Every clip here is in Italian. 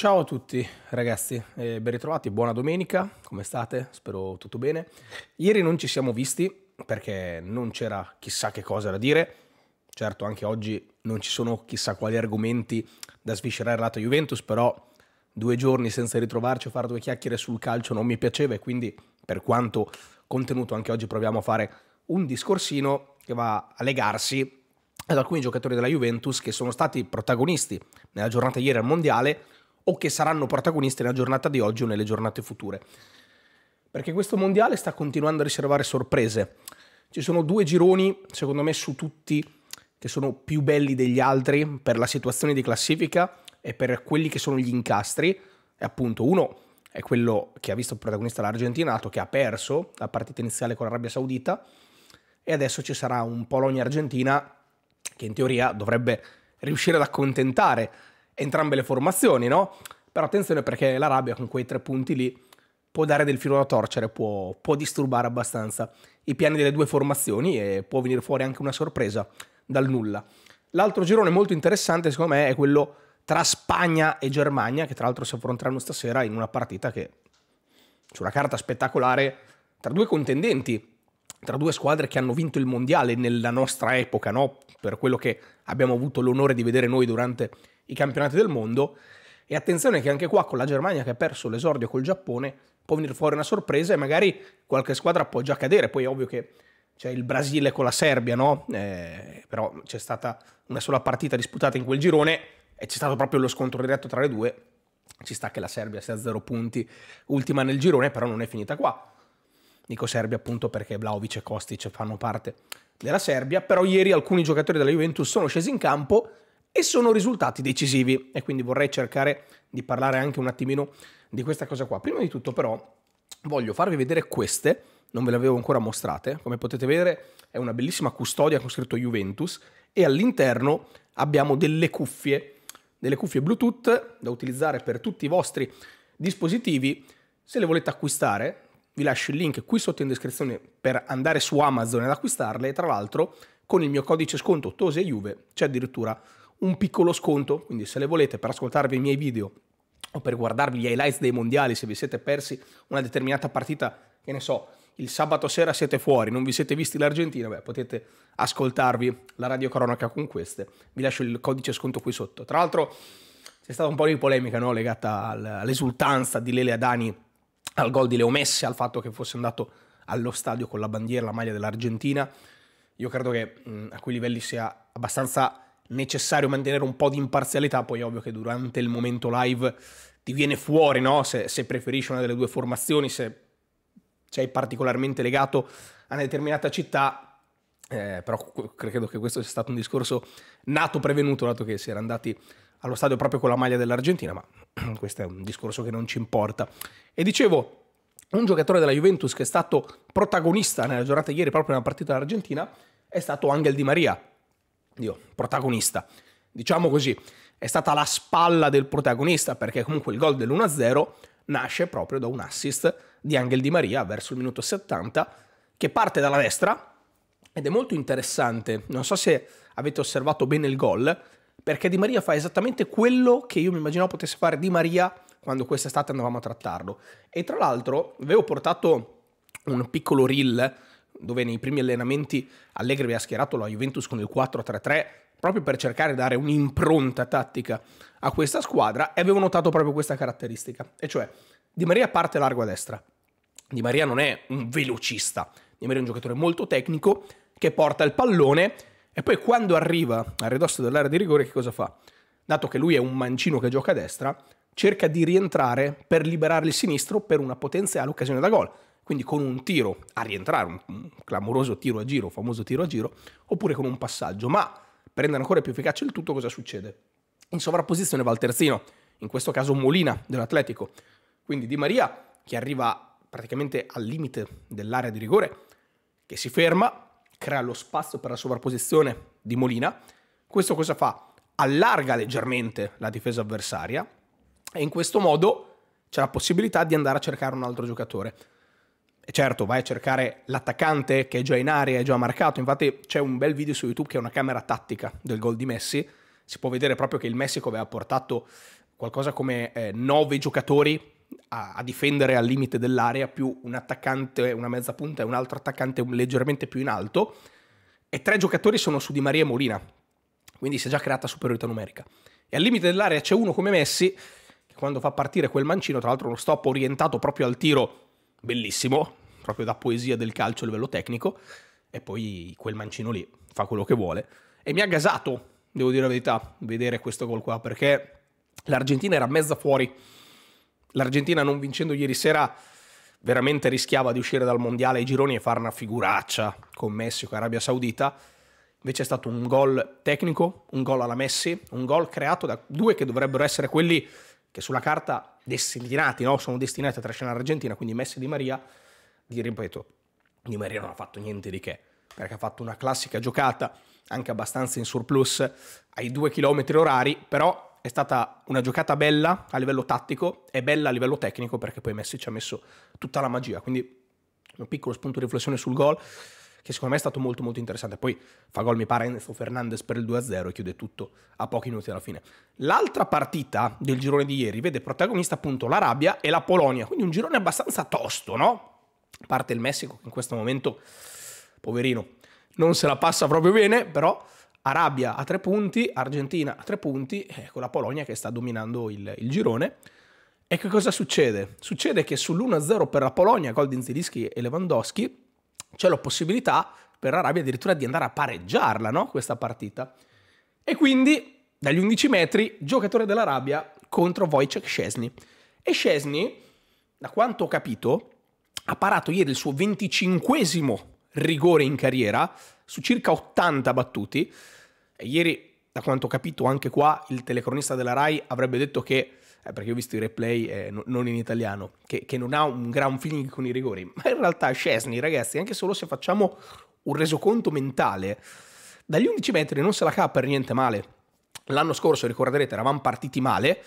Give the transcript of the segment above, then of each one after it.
Ciao a tutti ragazzi, eh, ben ritrovati, buona domenica, come state? Spero tutto bene. Ieri non ci siamo visti perché non c'era chissà che cosa da dire, certo anche oggi non ci sono chissà quali argomenti da sviscerare lato Juventus, però due giorni senza ritrovarci a fare due chiacchiere sul calcio non mi piaceva e quindi per quanto contenuto anche oggi proviamo a fare un discorsino che va a legarsi ad alcuni giocatori della Juventus che sono stati protagonisti nella giornata ieri al Mondiale o che saranno protagonisti nella giornata di oggi o nelle giornate future. Perché questo mondiale sta continuando a riservare sorprese. Ci sono due gironi, secondo me, su tutti che sono più belli degli altri per la situazione di classifica e per quelli che sono gli incastri. E appunto uno è quello che ha visto il protagonista l'argentinato che ha perso la partita iniziale con l'Arabia Saudita e adesso ci sarà un Polonia-Argentina che in teoria dovrebbe riuscire ad accontentare entrambe le formazioni, no? Però attenzione perché l'Arabia con quei tre punti lì può dare del filo da torcere, può, può disturbare abbastanza i piani delle due formazioni e può venire fuori anche una sorpresa dal nulla. L'altro girone molto interessante secondo me è quello tra Spagna e Germania, che tra l'altro si affronteranno stasera in una partita che su una carta spettacolare tra due contendenti, tra due squadre che hanno vinto il mondiale nella nostra epoca, no? per quello che abbiamo avuto l'onore di vedere noi durante i campionati del mondo. E attenzione che anche qua con la Germania che ha perso l'esordio col Giappone può venire fuori una sorpresa e magari qualche squadra può già cadere. Poi è ovvio che c'è il Brasile con la Serbia, no? Eh, però c'è stata una sola partita disputata in quel girone e c'è stato proprio lo scontro diretto tra le due. Ci sta che la Serbia sia a zero punti, ultima nel girone, però non è finita qua. Dico Serbia appunto perché Vlaovic e Kostic fanno parte della Serbia, però ieri alcuni giocatori della Juventus sono scesi in campo e sono risultati decisivi e quindi vorrei cercare di parlare anche un attimino di questa cosa qua. Prima di tutto però voglio farvi vedere queste, non ve le avevo ancora mostrate, come potete vedere è una bellissima custodia con scritto Juventus e all'interno abbiamo delle cuffie, delle cuffie Bluetooth da utilizzare per tutti i vostri dispositivi. Se le volete acquistare vi lascio il link qui sotto in descrizione per andare su Amazon ad acquistarle. Tra l'altro, con il mio codice sconto Tose Juve c'è addirittura un piccolo sconto, quindi se le volete per ascoltarvi i miei video o per guardarvi gli highlights dei mondiali se vi siete persi una determinata partita, che ne so, il sabato sera siete fuori, non vi siete visti l'Argentina, beh, potete ascoltarvi la radio cronaca con queste. Vi lascio il codice sconto qui sotto. Tra l'altro c'è stata un po' di polemica no? legata all'esultanza di Lele Adani al gol di Leo Messi, al fatto che fosse andato allo stadio con la bandiera, la maglia dell'Argentina. Io credo che mh, a quei livelli sia abbastanza necessario mantenere un po' di imparzialità, poi è ovvio che durante il momento live ti viene fuori, no? se, se preferisci una delle due formazioni, se sei particolarmente legato a una determinata città, eh, però credo che questo sia stato un discorso nato prevenuto, dato che si era andati allo stadio proprio con la maglia dell'Argentina, ma questo è un discorso che non ci importa. E dicevo, un giocatore della Juventus che è stato protagonista nella giornata di ieri proprio nella partita dell'Argentina è stato Angel Di Maria, Dio, protagonista, diciamo così, è stata la spalla del protagonista perché comunque il gol dell'1-0 nasce proprio da un assist di Angel Di Maria verso il minuto 70 che parte dalla destra ed è molto interessante, non so se avete osservato bene il gol, perché Di Maria fa esattamente quello che io mi immaginavo potesse fare Di Maria quando quest'estate andavamo a trattarlo. E tra l'altro avevo portato un piccolo reel dove nei primi allenamenti Allegri aveva schierato la Juventus con il 4-3-3 proprio per cercare di dare un'impronta tattica a questa squadra e avevo notato proprio questa caratteristica, e cioè Di Maria parte largo a destra. Di Maria non è un velocista, Di Maria è un giocatore molto tecnico che porta il pallone e poi quando arriva a ridosso dell'area di rigore che cosa fa? Dato che lui è un mancino che gioca a destra, cerca di rientrare per liberare il sinistro per una potenziale occasione da gol quindi con un tiro a rientrare, un clamoroso tiro a giro, famoso tiro a giro, oppure con un passaggio. Ma per rendere ancora più efficace il tutto, cosa succede? In sovrapposizione va il terzino, in questo caso Molina dell'Atletico. Quindi Di Maria che arriva praticamente al limite dell'area di rigore, che si ferma, crea lo spazio per la sovrapposizione di Molina. Questo cosa fa? Allarga leggermente la difesa avversaria e in questo modo c'è la possibilità di andare a cercare un altro giocatore certo vai a cercare l'attaccante che è già in area, è già marcato, infatti c'è un bel video su YouTube che è una camera tattica del gol di Messi, si può vedere proprio che il Messico aveva portato qualcosa come eh, 9 giocatori a, a, difendere al limite dell'area, più un attaccante, una mezza punta e un altro attaccante leggermente più in alto, e tre giocatori sono su Di Maria e Molina, quindi si è già creata superiorità numerica. E al limite dell'area c'è uno come Messi, che quando fa partire quel mancino, tra l'altro uno stop orientato proprio al tiro, bellissimo, proprio da poesia del calcio a livello tecnico, e poi quel mancino lì fa quello che vuole. E mi ha gasato, devo dire la verità, vedere questo gol qua, perché l'Argentina era mezza fuori. L'Argentina non vincendo ieri sera veramente rischiava di uscire dal mondiale ai gironi e fare una figuraccia con Messico e Arabia Saudita. Invece è stato un gol tecnico, un gol alla Messi, un gol creato da due che dovrebbero essere quelli che sulla carta destinati, no? sono destinati a trascinare l'Argentina, quindi Messi Di Maria, di, ripeto, Di Maria non ha fatto niente di che, perché ha fatto una classica giocata, anche abbastanza in surplus, ai due chilometri orari, però è stata una giocata bella a livello tattico e bella a livello tecnico, perché poi Messi ci ha messo tutta la magia, quindi un piccolo spunto di riflessione sul gol, che secondo me è stato molto molto interessante. Poi fa gol mi pare Enzo Fernandez per il 2-0 e chiude tutto a pochi minuti alla fine. L'altra partita del girone di ieri vede protagonista appunto l'Arabia e la Polonia, quindi un girone abbastanza tosto, no? Parte il Messico che in questo momento, poverino, non se la passa proprio bene, però... Arabia a tre punti, Argentina a tre punti, e eh, con la Polonia che sta dominando il, il girone. E che cosa succede? Succede che sull'1-0 per la Polonia, gol di Inzilischi e Lewandowski, c'è la possibilità per l'Arabia addirittura di andare a pareggiarla, no? Questa partita. E quindi, dagli 11 metri, giocatore dell'Arabia contro Wojciech Szczesny. E Szczesny, da quanto ho capito, ha parato ieri il suo 25 rigore in carriera, su circa 80 battuti. E ieri, da quanto ho capito, anche qua il telecronista della RAI avrebbe detto che eh, perché ho visto i replay eh, no, non in italiano, che, che, non ha un gran feeling con i rigori, ma in realtà Scesni, ragazzi, anche solo se facciamo un resoconto mentale, dagli 11 metri non se la cava per niente male. L'anno scorso, ricorderete, eravamo partiti male,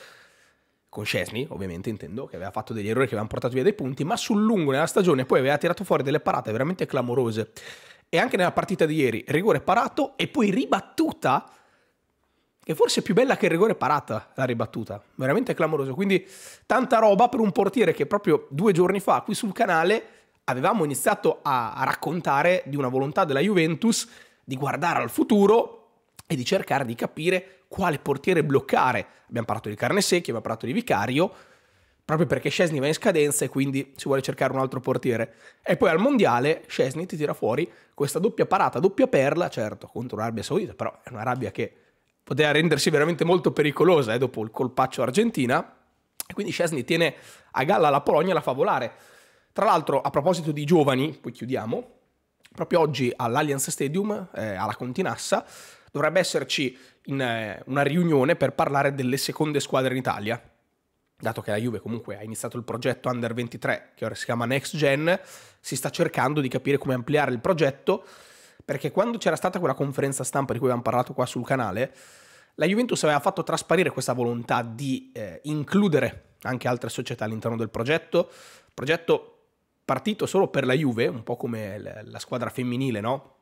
con Scesni, ovviamente intendo, che aveva fatto degli errori che avevano portato via dei punti, ma sul lungo nella stagione poi aveva tirato fuori delle parate veramente clamorose. E anche nella partita di ieri, rigore parato e poi ribattuta e forse è più bella che il rigore parata, la ribattuta, veramente clamoroso. Quindi tanta roba per un portiere che proprio due giorni fa qui sul canale avevamo iniziato a, raccontare di una volontà della Juventus di guardare al futuro e di cercare di capire quale portiere bloccare. Abbiamo parlato di carne secchi, abbiamo parlato di vicario, proprio perché Scesni va in scadenza e quindi si vuole cercare un altro portiere. E poi al mondiale Scesni ti tira fuori questa doppia parata, doppia perla, certo, contro l'Arabia Saudita, però è un'Arabia che poteva rendersi veramente molto pericolosa eh, dopo il colpaccio argentina. E quindi Scesni tiene a galla la Polonia e la fa volare. Tra l'altro, a proposito di giovani, poi chiudiamo, proprio oggi all'Allianz Stadium, eh, alla Continassa, dovrebbe esserci in, eh, una riunione per parlare delle seconde squadre in Italia. Dato che la Juve comunque ha iniziato il progetto Under 23, che ora si chiama Next Gen, si sta cercando di capire come ampliare il progetto perché quando c'era stata quella conferenza stampa di cui abbiamo parlato qua sul canale, la Juventus aveva fatto trasparire questa volontà di eh, includere anche altre società all'interno del progetto, progetto partito solo per la Juve, un po' come la squadra femminile, no?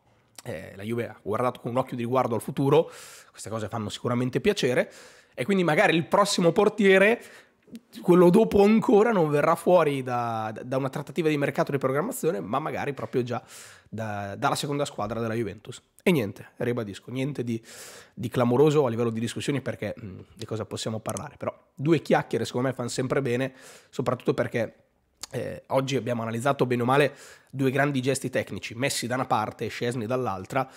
Eh, la Juve ha guardato con un occhio di riguardo al futuro, queste cose fanno sicuramente piacere, e quindi magari il prossimo portiere quello dopo ancora non verrà fuori da, da, una trattativa di mercato di programmazione, ma magari proprio già da, dalla seconda squadra della Juventus. E niente, ribadisco, niente di, di clamoroso a livello di discussioni perché mh, mm, di cosa possiamo parlare, però due chiacchiere secondo me fanno sempre bene, soprattutto perché eh, oggi abbiamo analizzato bene o male due grandi gesti tecnici, Messi da una parte e Scesni dall'altra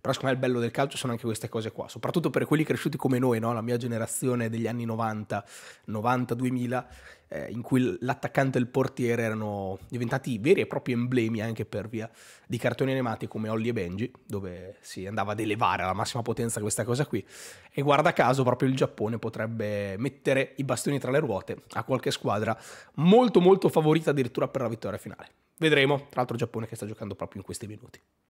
però secondo me il bello del calcio sono anche queste cose qua, soprattutto per quelli cresciuti come noi, no? la mia generazione degli anni 90, 90-2000, eh, in cui l'attaccante e il portiere erano diventati veri e propri emblemi anche per via di cartoni animati come Holly e Benji, dove si andava ad elevare alla massima potenza questa cosa qui. E guarda caso proprio il Giappone potrebbe mettere i bastoni tra le ruote a qualche squadra molto molto favorita addirittura per la vittoria finale. Vedremo, tra l'altro il Giappone che sta giocando proprio in questi minuti.